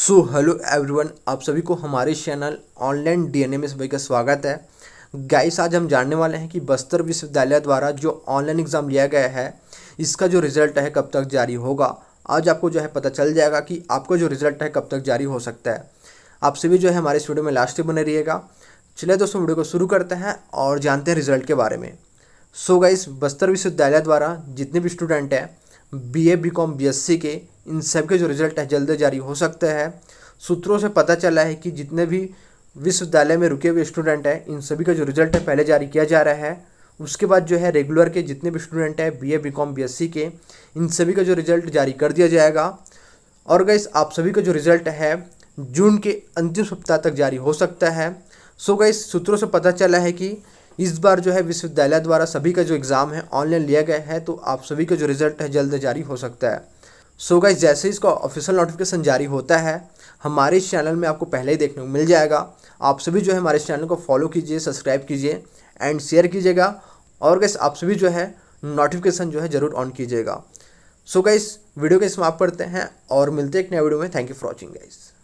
so hello everyone आप सभी को हमारे चैनल ऑनलाइन डीएनए में सभी का स्वागत है गाइस आज हम जानने वाले हैं कि बस्तर विश्वविद्यालय द्वारा जो ऑनलाइन एग्ज़ाम लिया गया है इसका जो रिज़ल्ट है कब तक जारी होगा आज आपको जो है पता चल जाएगा कि आपका जो रिज़ल्ट है कब तक जारी हो सकता है आप सभी जो है हमारे इस वीडियो में लास्ट बने रहिएगा चलिए दोस्तों वीडियो को शुरू करते हैं और जानते हैं रिज़ल्ट के बारे में सो so गाइस बस्तर विश्वविद्यालय द्वारा जितने भी स्टूडेंट हैं बीए बीकॉम बीएससी के इन सब के जो रिजल्ट हैं जल्द जारी हो सकते हैं सूत्रों से पता चला है कि जितने भी विश्वविद्यालय में रुके हुए स्टूडेंट हैं इन सभी का जो रिजल्ट है पहले जारी किया जा रहा है उसके बाद जो है रेगुलर के जितने भी स्टूडेंट हैं बीए बीकॉम बीएससी के इन सभी का जो रिजल्ट जारी कर दिया जाएगा और गैस आप सभी का जो रिजल्ट है जून के अंतिम सप्ताह तक जारी हो सकता है सो गैस सूत्रों से पता चला है कि इस बार जो है विश्वविद्यालय द्वारा सभी का जो एग्ज़ाम है ऑनलाइन लिया गया है तो आप सभी का जो रिज़ल्ट है जल्द जारी हो सकता है सो so गाइज जैसे इसका ऑफिशियल नोटिफिकेशन जारी होता है हमारे इस चैनल में आपको पहले ही देखने को मिल जाएगा आप सभी जो है हमारे इस चैनल को फॉलो कीजिए सब्सक्राइब कीजिए एंड शेयर कीजिएगा और गैस आप सभी जो है नोटिफिकेशन जो है ज़रूर ऑन कीजिएगा सो so गाइस वीडियो के समाप्त करते हैं और मिलते हैं एक नए वीडियो में thank you for watching guys